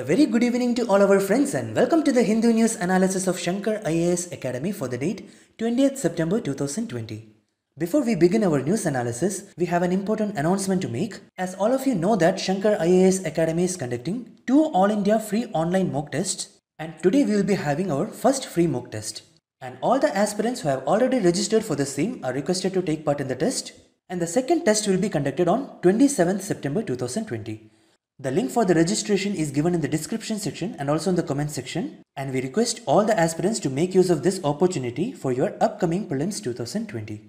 A very good evening to all our friends and welcome to the Hindu news analysis of Shankar IAS Academy for the date 20th September 2020. Before we begin our news analysis, we have an important announcement to make. As all of you know that Shankar IAS Academy is conducting two All India free online mock tests and today we will be having our first free mock test. And all the aspirants who have already registered for the same are requested to take part in the test and the second test will be conducted on 27th September 2020. The link for the registration is given in the description section and also in the comment section and we request all the aspirants to make use of this opportunity for your upcoming prelims 2020.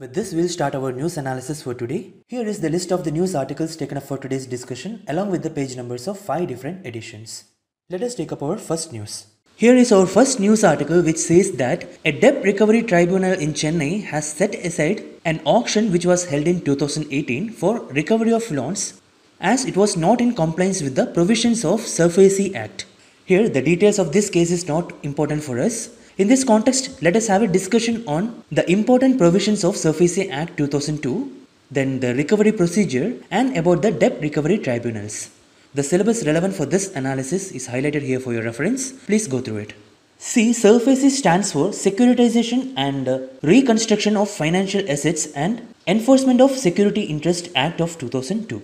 With this we'll start our news analysis for today. Here is the list of the news articles taken up for today's discussion along with the page numbers of 5 different editions. Let us take up our first news. Here is our first news article which says that a debt recovery tribunal in Chennai has set aside an auction which was held in 2018 for recovery of loans as it was not in compliance with the provisions of Surface Act. Here, the details of this case is not important for us. In this context, let us have a discussion on the important provisions of Surface Act 2002, then the recovery procedure, and about the debt recovery tribunals. The syllabus relevant for this analysis is highlighted here for your reference. Please go through it. C. Surfaces stands for Securitization and Reconstruction of Financial Assets and Enforcement of Security Interest Act of 2002.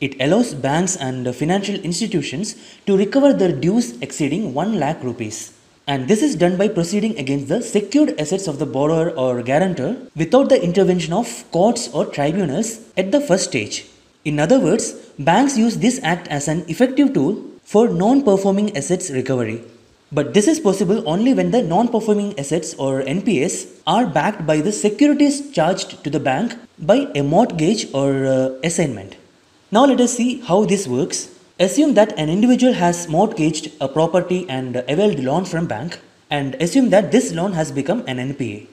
It allows banks and financial institutions to recover their dues exceeding 1 lakh rupees. And this is done by proceeding against the secured assets of the borrower or guarantor without the intervention of courts or tribunals at the first stage. In other words, banks use this act as an effective tool for non performing assets recovery. But this is possible only when the non performing assets or NPS are backed by the securities charged to the bank by a mortgage or uh, assignment. Now let us see how this works. Assume that an individual has mortgaged a property and availed loan from bank and assume that this loan has become an NPA.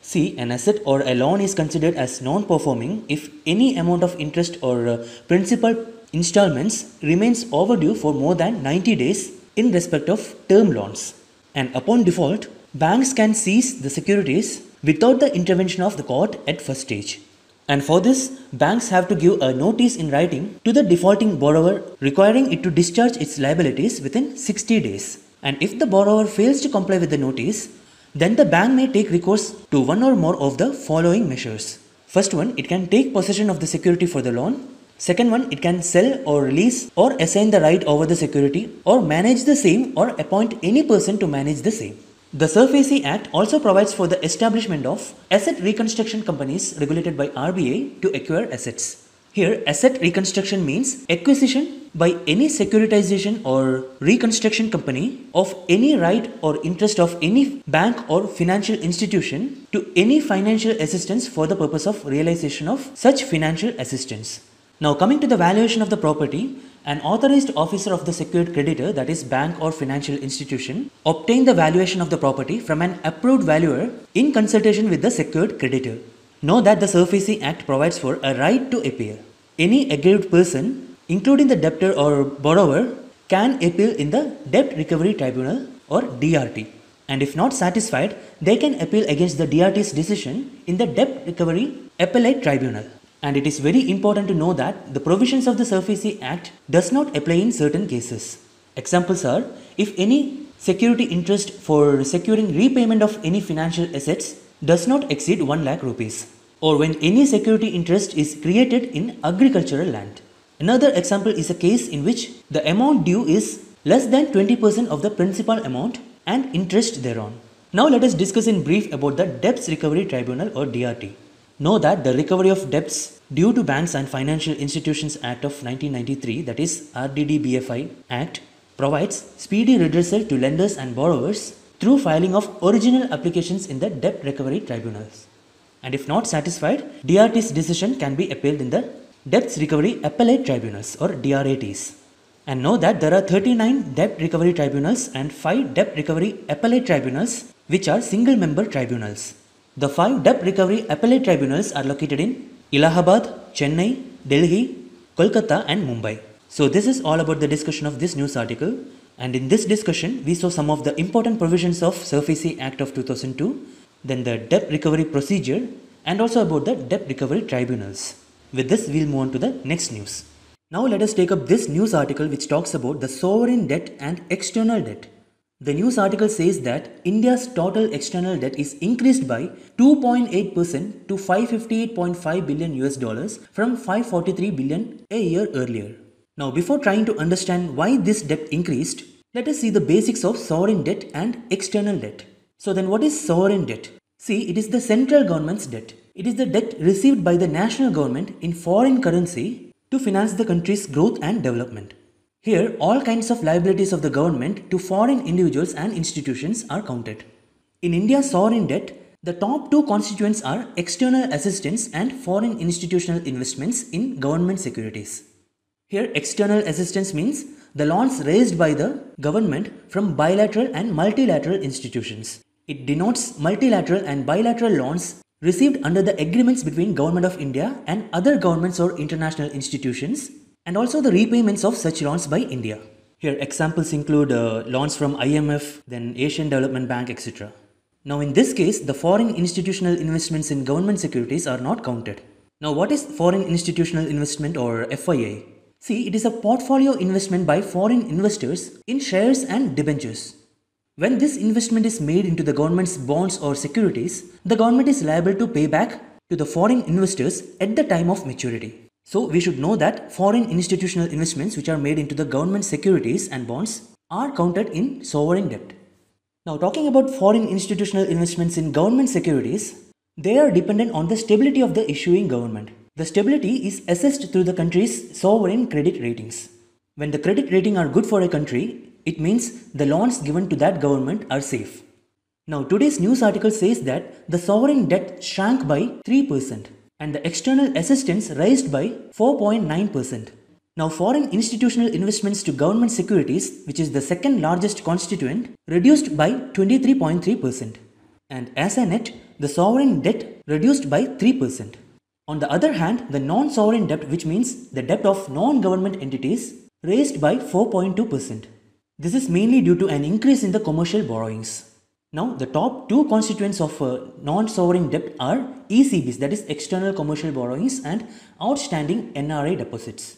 See, an asset or a loan is considered as non-performing if any amount of interest or uh, principal installments remains overdue for more than 90 days in respect of term loans. And upon default, banks can seize the securities without the intervention of the court at first stage. And for this, banks have to give a notice in writing to the defaulting borrower requiring it to discharge its liabilities within 60 days. And if the borrower fails to comply with the notice, then the bank may take recourse to one or more of the following measures. First one, it can take possession of the security for the loan. Second one, it can sell or release or assign the right over the security or manage the same or appoint any person to manage the same. The Surface Act also provides for the establishment of asset reconstruction companies regulated by RBA to acquire assets. Here, asset reconstruction means acquisition by any securitization or reconstruction company of any right or interest of any bank or financial institution to any financial assistance for the purpose of realization of such financial assistance. Now coming to the valuation of the property, an authorized officer of the secured creditor, that is bank or financial institution, obtain the valuation of the property from an approved valuer in consultation with the secured creditor. Know that the Surfacing Act provides for a right to appear. Any aggrieved person, including the debtor or borrower, can appeal in the Debt Recovery Tribunal or DRT. And if not satisfied, they can appeal against the DRT's decision in the Debt Recovery Appellate Tribunal. And it is very important to know that the provisions of the Surface Act does not apply in certain cases. Examples are, if any security interest for securing repayment of any financial assets does not exceed 1 lakh rupees or when any security interest is created in agricultural land. Another example is a case in which the amount due is less than 20% of the principal amount and interest thereon. Now let us discuss in brief about the Debts Recovery Tribunal or DRT know that the recovery of debts due to Banks and Financial Institutions Act of 1993, that is RDDBFI Act, provides speedy redressal to lenders and borrowers through filing of original applications in the debt recovery tribunals. And if not satisfied, DRT's decision can be appealed in the Debts Recovery Appellate Tribunals or DRATs. And know that there are 39 debt recovery tribunals and 5 debt recovery appellate tribunals which are single member tribunals. The five debt recovery appellate tribunals are located in Allahabad, Chennai, Delhi, Kolkata and Mumbai. So this is all about the discussion of this news article and in this discussion we saw some of the important provisions of Surfacey Act of 2002, then the debt recovery procedure and also about the debt recovery tribunals. With this we'll move on to the next news. Now let us take up this news article which talks about the sovereign debt and external debt. The news article says that India's total external debt is increased by 2.8% to 558.5 billion US dollars from 543 billion a year earlier. Now before trying to understand why this debt increased, let us see the basics of sovereign debt and external debt. So then what is sovereign debt? See, it is the central government's debt. It is the debt received by the national government in foreign currency to finance the country's growth and development. Here, all kinds of liabilities of the government to foreign individuals and institutions are counted. In India's sovereign debt, the top two constituents are external assistance and foreign institutional investments in government securities. Here, external assistance means the loans raised by the government from bilateral and multilateral institutions. It denotes multilateral and bilateral loans received under the agreements between Government of India and other governments or international institutions and also the repayments of such loans by India. Here examples include uh, loans from IMF, then Asian Development Bank, etc. Now in this case, the foreign institutional investments in government securities are not counted. Now what is foreign institutional investment or FII? See, it is a portfolio investment by foreign investors in shares and debentures. When this investment is made into the government's bonds or securities, the government is liable to pay back to the foreign investors at the time of maturity. So we should know that foreign institutional investments which are made into the government securities and bonds are counted in sovereign debt. Now talking about foreign institutional investments in government securities, they are dependent on the stability of the issuing government. The stability is assessed through the country's sovereign credit ratings. When the credit rating are good for a country, it means the loans given to that government are safe. Now today's news article says that the sovereign debt shrank by 3% and the external assistance raised by 4.9%. Now, foreign institutional investments to government securities, which is the second largest constituent, reduced by 23.3%. And as a net, the sovereign debt reduced by 3%. On the other hand, the non sovereign debt, which means the debt of non government entities, raised by 4.2%. This is mainly due to an increase in the commercial borrowings. Now the top two constituents of uh, non-sovereign debt are ECBs that is external commercial borrowings and outstanding NRA deposits.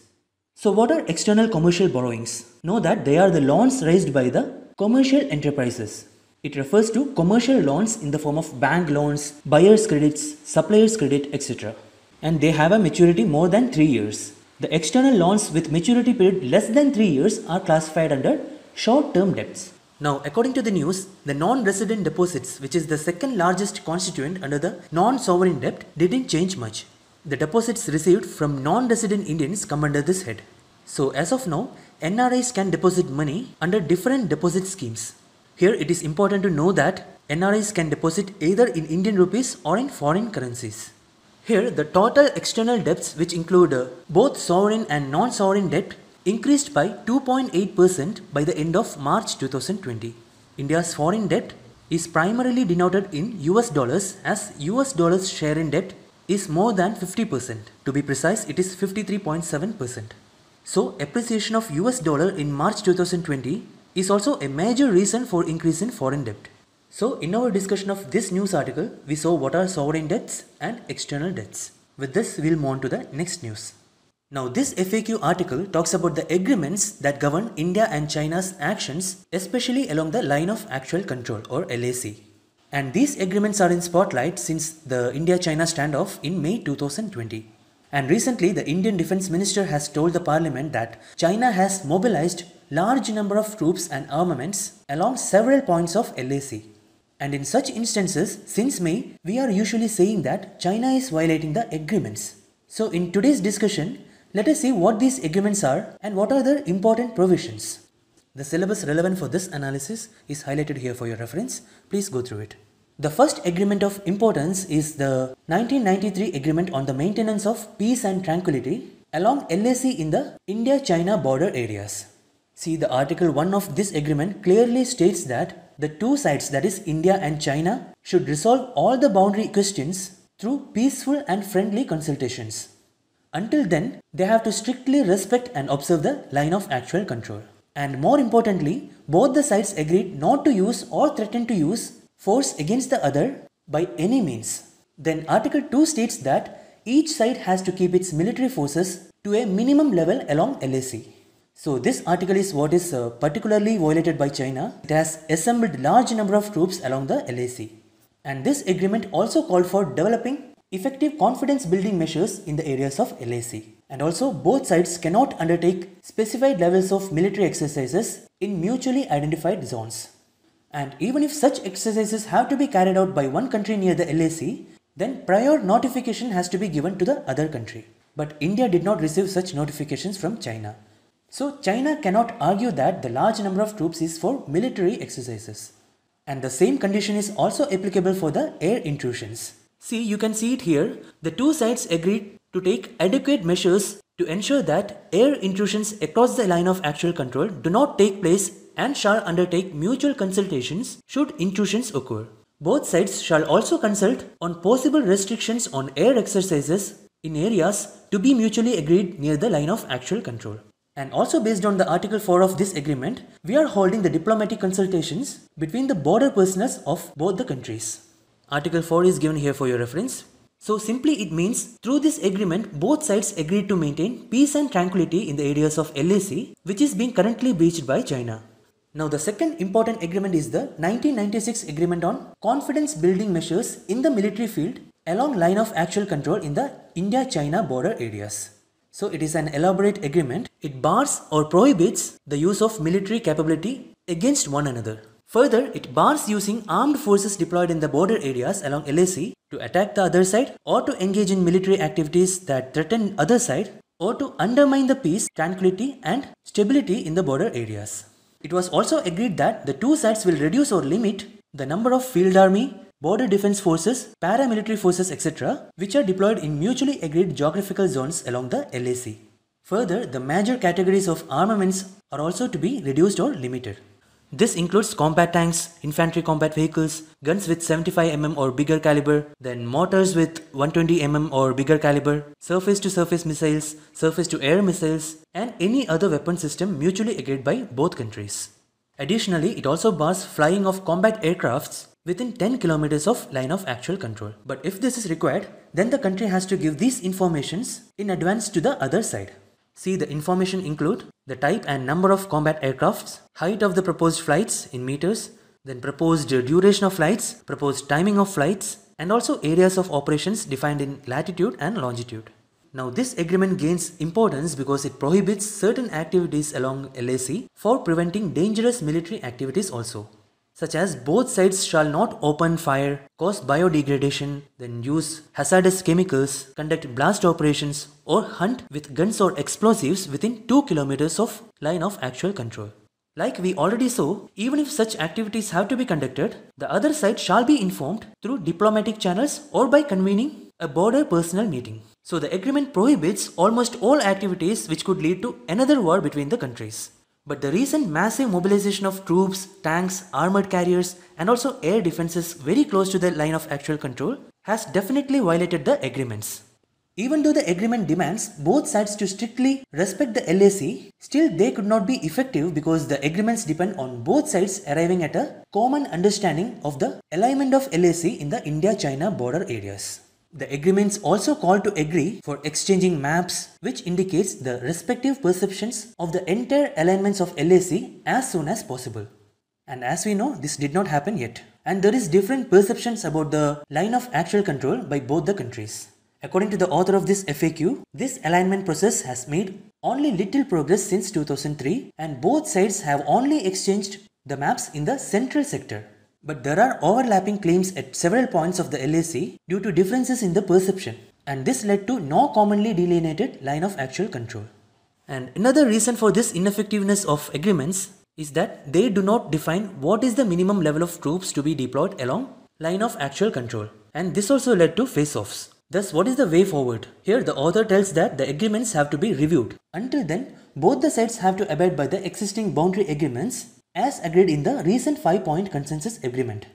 So what are external commercial borrowings? Know that they are the loans raised by the commercial enterprises. It refers to commercial loans in the form of bank loans, buyer's credits, supplier's credit etc. And they have a maturity more than 3 years. The external loans with maturity period less than 3 years are classified under short-term debts. Now, according to the news, the non-resident deposits, which is the second largest constituent under the non-sovereign debt, didn't change much. The deposits received from non-resident Indians come under this head. So as of now, NRIs can deposit money under different deposit schemes. Here it is important to know that NRIs can deposit either in Indian rupees or in foreign currencies. Here the total external debts which include uh, both sovereign and non-sovereign debt increased by 2.8% by the end of March 2020. India's foreign debt is primarily denoted in US dollars as US dollars share in debt is more than 50%. To be precise, it is 53.7%. So, appreciation of US dollar in March 2020 is also a major reason for increase in foreign debt. So, in our discussion of this news article, we saw what are sovereign debts and external debts. With this, we'll move on to the next news. Now this FAQ article talks about the agreements that govern India and China's actions, especially along the line of actual control or LAC. And these agreements are in spotlight since the India-China standoff in May 2020. And recently the Indian defense minister has told the parliament that China has mobilized large number of troops and armaments along several points of LAC. And in such instances, since May, we are usually saying that China is violating the agreements. So in today's discussion, let us see what these agreements are and what are their important provisions. The syllabus relevant for this analysis is highlighted here for your reference. Please go through it. The first agreement of importance is the 1993 Agreement on the Maintenance of Peace and Tranquility along LAC in the India-China border areas. See the article 1 of this agreement clearly states that the two sides that is India and China should resolve all the boundary questions through peaceful and friendly consultations. Until then, they have to strictly respect and observe the line of actual control. And more importantly, both the sides agreed not to use or threaten to use force against the other by any means. Then Article 2 states that each side has to keep its military forces to a minimum level along LAC. So this article is what is uh, particularly violated by China. It has assembled large number of troops along the LAC. And this agreement also called for developing effective confidence building measures in the areas of LAC. And also, both sides cannot undertake specified levels of military exercises in mutually identified zones. And even if such exercises have to be carried out by one country near the LAC, then prior notification has to be given to the other country. But India did not receive such notifications from China. So China cannot argue that the large number of troops is for military exercises. And the same condition is also applicable for the air intrusions. See, you can see it here. The two sides agreed to take adequate measures to ensure that air intrusions across the line of actual control do not take place and shall undertake mutual consultations should intrusions occur. Both sides shall also consult on possible restrictions on air exercises in areas to be mutually agreed near the line of actual control. And also based on the Article 4 of this agreement, we are holding the diplomatic consultations between the border personnel of both the countries. Article 4 is given here for your reference. So simply it means through this agreement both sides agreed to maintain peace and tranquility in the areas of LAC which is being currently breached by China. Now the second important agreement is the 1996 agreement on confidence building measures in the military field along line of actual control in the India-China border areas. So it is an elaborate agreement. It bars or prohibits the use of military capability against one another. Further, it bars using armed forces deployed in the border areas along LAC to attack the other side or to engage in military activities that threaten other side or to undermine the peace, tranquility and stability in the border areas. It was also agreed that the two sides will reduce or limit the number of field army, border defense forces, paramilitary forces etc. which are deployed in mutually agreed geographical zones along the LAC. Further, the major categories of armaments are also to be reduced or limited. This includes combat tanks, infantry combat vehicles, guns with 75mm or bigger caliber, then mortars with 120mm or bigger caliber, surface-to-surface -surface missiles, surface-to-air missiles, and any other weapon system mutually agreed by both countries. Additionally, it also bars flying of combat aircrafts within 10 kilometers of line of actual control. But if this is required, then the country has to give these informations in advance to the other side. See the information include the type and number of combat aircrafts, height of the proposed flights in meters, then proposed duration of flights, proposed timing of flights, and also areas of operations defined in latitude and longitude. Now this agreement gains importance because it prohibits certain activities along LAC for preventing dangerous military activities also such as both sides shall not open fire, cause biodegradation, then use hazardous chemicals, conduct blast operations or hunt with guns or explosives within 2 kilometers of line of actual control. Like we already saw, even if such activities have to be conducted, the other side shall be informed through diplomatic channels or by convening a border personnel meeting. So the agreement prohibits almost all activities which could lead to another war between the countries. But the recent massive mobilization of troops, tanks, armored carriers, and also air defenses very close to the line of actual control has definitely violated the agreements. Even though the agreement demands both sides to strictly respect the LAC, still they could not be effective because the agreements depend on both sides arriving at a common understanding of the alignment of LAC in the India-China border areas. The agreements also call to agree for exchanging maps which indicates the respective perceptions of the entire alignments of LAC as soon as possible. And as we know, this did not happen yet. And there is different perceptions about the line of actual control by both the countries. According to the author of this FAQ, this alignment process has made only little progress since 2003 and both sides have only exchanged the maps in the central sector. But there are overlapping claims at several points of the LAC due to differences in the perception, and this led to no commonly delineated line of actual control. And another reason for this ineffectiveness of agreements is that they do not define what is the minimum level of troops to be deployed along line of actual control, and this also led to face offs. Thus, what is the way forward? Here, the author tells that the agreements have to be reviewed. Until then, both the sides have to abide by the existing boundary agreements as agreed in the recent five point consensus agreement.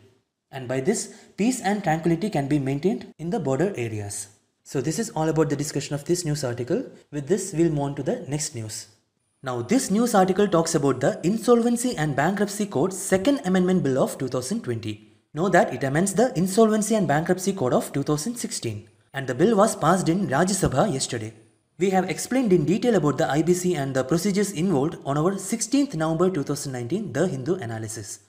And by this, peace and tranquility can be maintained in the border areas. So, this is all about the discussion of this news article. With this, we'll move on to the next news. Now, this news article talks about the Insolvency and Bankruptcy Code Second Amendment Bill of 2020. Know that it amends the Insolvency and Bankruptcy Code of 2016, and the bill was passed in Rajya Sabha yesterday. We have explained in detail about the IBC and the procedures involved on our 16th November 2019 The Hindu analysis.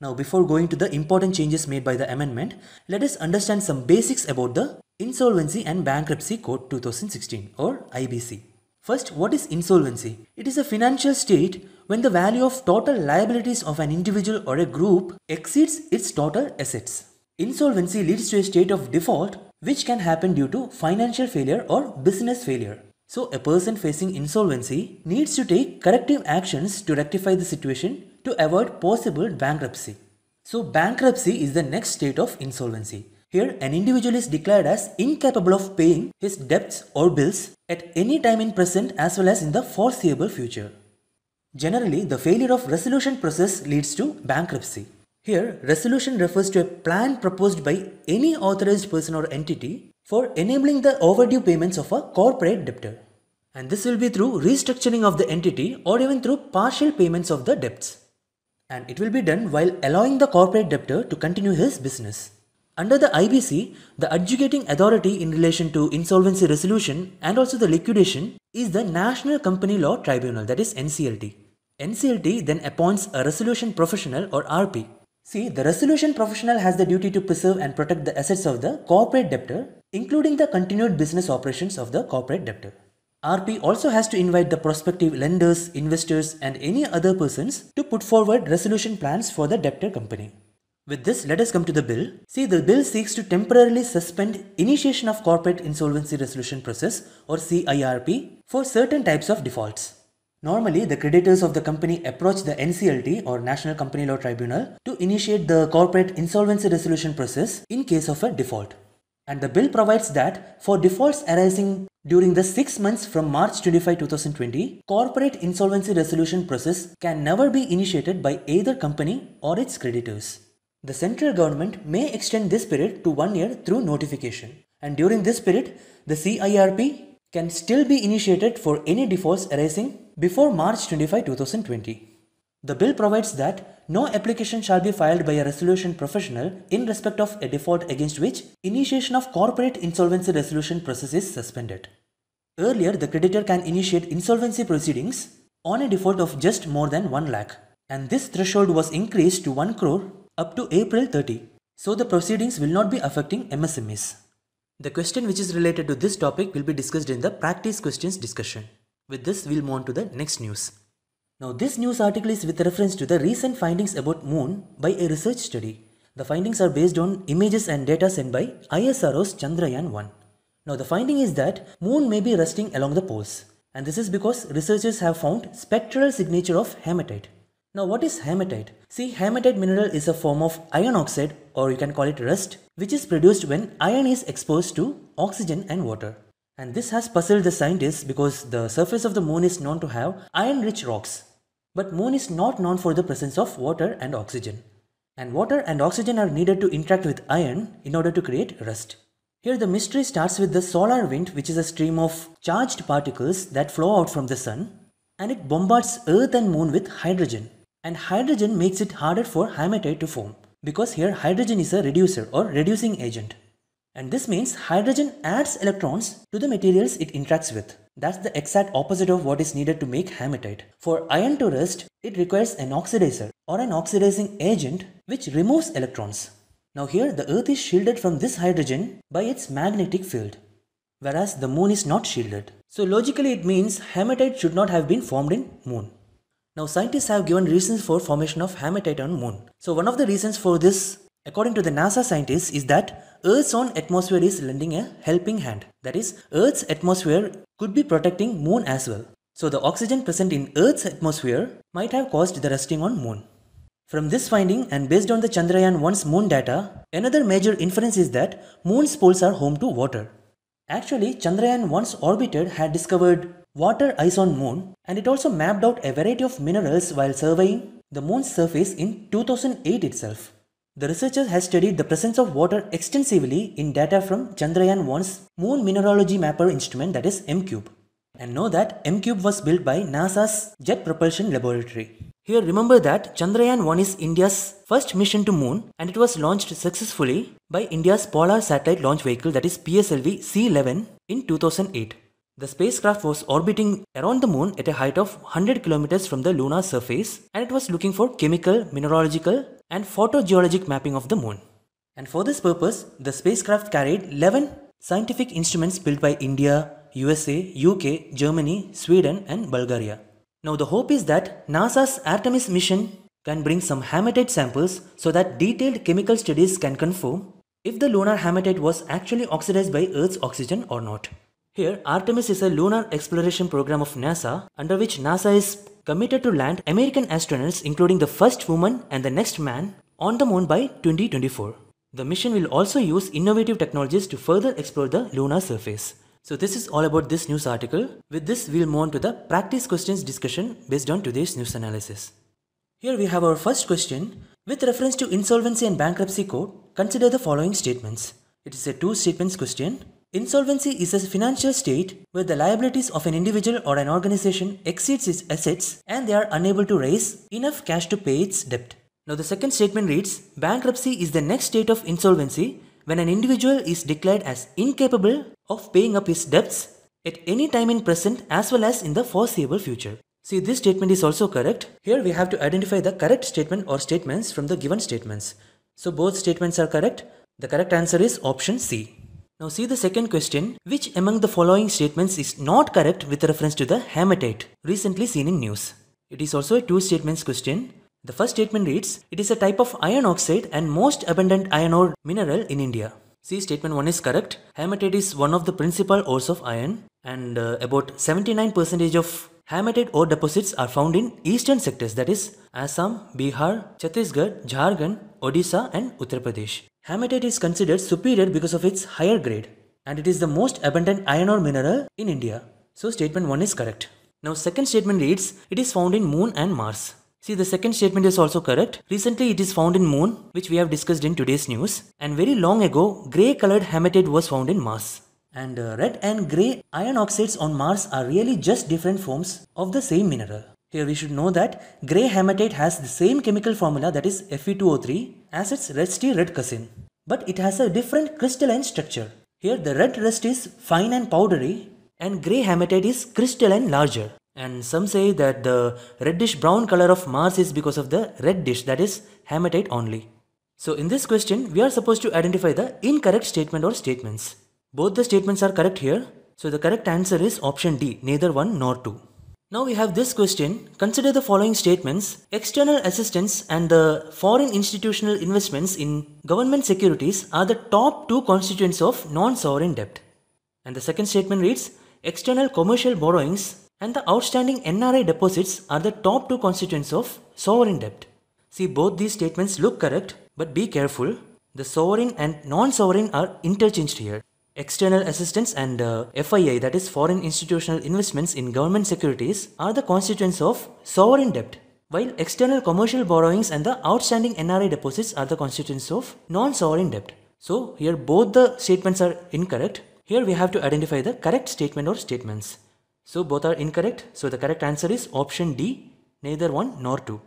Now before going to the important changes made by the amendment, let us understand some basics about the Insolvency and Bankruptcy Code 2016 or IBC. First, what is insolvency? It is a financial state when the value of total liabilities of an individual or a group exceeds its total assets. Insolvency leads to a state of default which can happen due to financial failure or business failure. So a person facing insolvency needs to take corrective actions to rectify the situation to avoid possible bankruptcy. So bankruptcy is the next state of insolvency. Here, an individual is declared as incapable of paying his debts or bills at any time in present as well as in the foreseeable future. Generally, the failure of resolution process leads to bankruptcy. Here, resolution refers to a plan proposed by any authorized person or entity for enabling the overdue payments of a corporate debtor. And this will be through restructuring of the entity or even through partial payments of the debts. And it will be done while allowing the corporate debtor to continue his business. Under the IBC, the adjudicating authority in relation to insolvency resolution and also the liquidation is the National Company Law Tribunal, that is NCLT. NCLT then appoints a resolution professional or RP. See, the resolution professional has the duty to preserve and protect the assets of the corporate debtor, including the continued business operations of the corporate debtor. RP also has to invite the prospective lenders, investors, and any other persons to put forward resolution plans for the debtor company. With this, let us come to the bill. See, the bill seeks to temporarily suspend initiation of corporate insolvency resolution process or CIRP for certain types of defaults. Normally, the creditors of the company approach the NCLT or National Company Law Tribunal to initiate the corporate insolvency resolution process in case of a default. And the bill provides that for defaults arising during the 6 months from March 25, 2020, corporate insolvency resolution process can never be initiated by either company or its creditors. The central government may extend this period to 1 year through notification. And during this period, the CIRP can still be initiated for any defaults arising before March 25, 2020. The bill provides that no application shall be filed by a resolution professional in respect of a default against which initiation of corporate insolvency resolution process is suspended. Earlier, the creditor can initiate insolvency proceedings on a default of just more than 1 lakh and this threshold was increased to 1 crore up to April 30. So the proceedings will not be affecting MSMEs. The question which is related to this topic will be discussed in the practice questions discussion. With this, we'll move on to the next news. Now this news article is with reference to the recent findings about moon by a research study. The findings are based on images and data sent by ISRO's Chandrayaan 1. Now the finding is that moon may be resting along the poles and this is because researchers have found spectral signature of hematite. Now what is hematite? See hematite mineral is a form of iron oxide or you can call it rust which is produced when iron is exposed to oxygen and water. And this has puzzled the scientists because the surface of the moon is known to have iron-rich rocks. But moon is not known for the presence of water and oxygen. And water and oxygen are needed to interact with iron in order to create rust. Here the mystery starts with the solar wind which is a stream of charged particles that flow out from the sun and it bombards earth and moon with hydrogen. And hydrogen makes it harder for hematite to form because here hydrogen is a reducer or reducing agent. And this means hydrogen adds electrons to the materials it interacts with. That's the exact opposite of what is needed to make hematite. For iron to rust, it requires an oxidizer or an oxidizing agent which removes electrons. Now here the earth is shielded from this hydrogen by its magnetic field whereas the moon is not shielded. So logically it means hematite should not have been formed in moon. Now scientists have given reasons for formation of hematite on moon. So one of the reasons for this According to the NASA scientists is that Earth's own atmosphere is lending a helping hand. That is, Earth's atmosphere could be protecting moon as well. So the oxygen present in Earth's atmosphere might have caused the rusting on moon. From this finding and based on the Chandrayaan 1's moon data, another major inference is that moon's poles are home to water. Actually, Chandrayaan 1's orbiter had discovered water ice on moon and it also mapped out a variety of minerals while surveying the moon's surface in 2008 itself. The researchers have studied the presence of water extensively in data from Chandrayaan-1's Moon Mineralogy Mapper instrument that is MCube. And know that MCube was built by NASA's Jet Propulsion Laboratory. Here remember that Chandrayaan-1 is India's first mission to moon and it was launched successfully by India's Polar Satellite Launch Vehicle that is PSLV C11 in 2008. The spacecraft was orbiting around the moon at a height of 100 kilometers from the lunar surface and it was looking for chemical, mineralogical and photogeologic mapping of the moon. And for this purpose, the spacecraft carried 11 scientific instruments built by India, USA, UK, Germany, Sweden and Bulgaria. Now the hope is that NASA's Artemis mission can bring some hematite samples so that detailed chemical studies can confirm if the lunar hematite was actually oxidized by Earth's oxygen or not. Here, Artemis is a lunar exploration program of NASA under which NASA is committed to land American astronauts, including the first woman and the next man, on the moon by 2024. The mission will also use innovative technologies to further explore the lunar surface. So this is all about this news article. With this, we'll move on to the practice questions discussion based on today's news analysis. Here we have our first question. With reference to insolvency and bankruptcy code, consider the following statements. It is a two statements question. Insolvency is a financial state where the liabilities of an individual or an organization exceeds its assets and they are unable to raise enough cash to pay its debt. Now the second statement reads, bankruptcy is the next state of insolvency when an individual is declared as incapable of paying up his debts at any time in present as well as in the foreseeable future. See this statement is also correct. Here we have to identify the correct statement or statements from the given statements. So both statements are correct. The correct answer is option C. Now see the second question, which among the following statements is not correct with reference to the hematite recently seen in news? It is also a two statements question. The first statement reads, it is a type of iron oxide and most abundant iron ore mineral in India. See statement 1 is correct. Hematite is one of the principal ores of iron and uh, about 79% of hematite ore deposits are found in eastern sectors that is Assam, Bihar, Chhattisgarh, Jharkhand, Odisha and Uttar Pradesh. Hematite is considered superior because of its higher grade and it is the most abundant iron ore mineral in India. So statement 1 is correct. Now second statement reads, it is found in moon and Mars. See the second statement is also correct. Recently it is found in moon which we have discussed in today's news and very long ago grey colored hematite was found in Mars. And uh, red and grey iron oxides on Mars are really just different forms of the same mineral. Here we should know that grey hematite has the same chemical formula that is Fe2O3 as its rusty red cousin. But it has a different crystalline structure. Here the red rust is fine and powdery and grey hematite is crystalline larger. And some say that the reddish brown color of Mars is because of the reddish that is hematite only. So in this question, we are supposed to identify the incorrect statement or statements. Both the statements are correct here. So the correct answer is option D, neither one nor two. Now we have this question. Consider the following statements. External assistance and the foreign institutional investments in government securities are the top two constituents of non-sovereign debt. And the second statement reads, external commercial borrowings and the outstanding NRI deposits are the top two constituents of sovereign debt. See, both these statements look correct, but be careful. The sovereign and non-sovereign are interchanged here. External assistance and uh, FII, that is foreign institutional investments in government securities, are the constituents of sovereign debt, while external commercial borrowings and the outstanding NRI deposits are the constituents of non-sovereign debt. So here both the statements are incorrect. Here we have to identify the correct statement or statements. So both are incorrect. So the correct answer is option D, neither one nor two.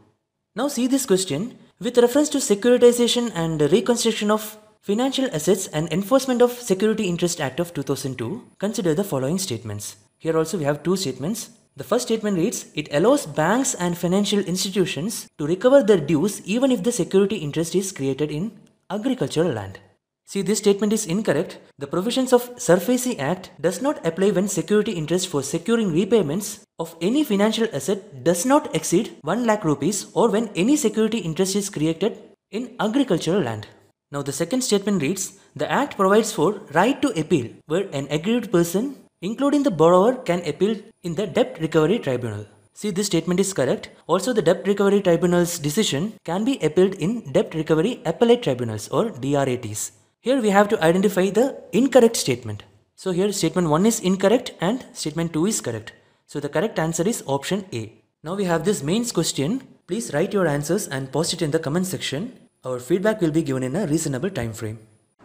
Now see this question. With reference to securitization and reconstruction of Financial Assets and Enforcement of Security Interest Act of 2002 consider the following statements. Here also we have two statements. The first statement reads, it allows banks and financial institutions to recover their dues even if the security interest is created in agricultural land. See, this statement is incorrect. The provisions of Surface Act does not apply when security interest for securing repayments of any financial asset does not exceed 1 lakh rupees or when any security interest is created in agricultural land. Now the second statement reads, the act provides for right to appeal where an aggrieved person including the borrower can appeal in the debt recovery tribunal. See this statement is correct. Also the debt recovery tribunal's decision can be appealed in debt recovery appellate tribunals or DRATs. Here we have to identify the incorrect statement. So here statement 1 is incorrect and statement 2 is correct. So the correct answer is option A. Now we have this mains question. Please write your answers and post it in the comment section. Our feedback will be given in a reasonable time frame.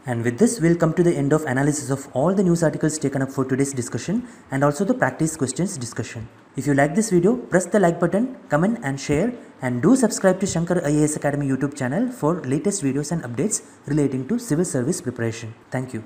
And with this, we'll come to the end of analysis of all the news articles taken up for today's discussion and also the practice questions discussion. If you like this video, press the like button, comment and share and do subscribe to Shankar IAS Academy YouTube channel for latest videos and updates relating to civil service preparation. Thank you.